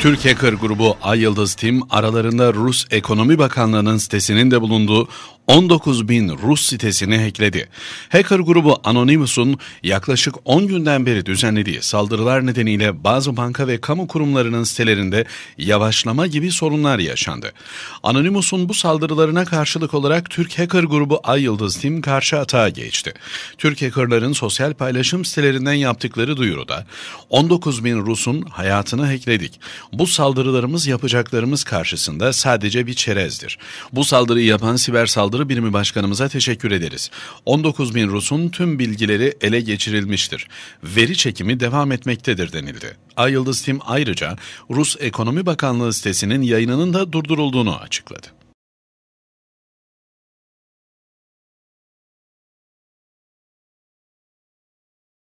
Türk Hacker grubu Ay Yıldız Tim aralarında Rus Ekonomi Bakanlığı'nın sitesinin de bulunduğu 19 bin Rus sitesini hackledi. Hacker grubu Anonymous'un yaklaşık 10 günden beri düzenlediği saldırılar nedeniyle bazı banka ve kamu kurumlarının sitelerinde yavaşlama gibi sorunlar yaşandı. Anonymous'un bu saldırılarına karşılık olarak Türk hacker grubu Ay Yıldız Tim karşı atağa geçti. Türk hackerların sosyal paylaşım sitelerinden yaptıkları duyuruda 19 bin Rus'un hayatını hackledik. Bu saldırılarımız yapacaklarımız karşısında sadece bir çerezdir. Bu saldırıyı yapan siber saldırı saldırı birimi başkanımıza teşekkür ederiz. 19 bin Rus'un tüm bilgileri ele geçirilmiştir. Veri çekimi devam etmektedir denildi. Ay Yıldız Tim ayrıca Rus Ekonomi Bakanlığı sitesinin yayınının da durdurulduğunu açıkladı.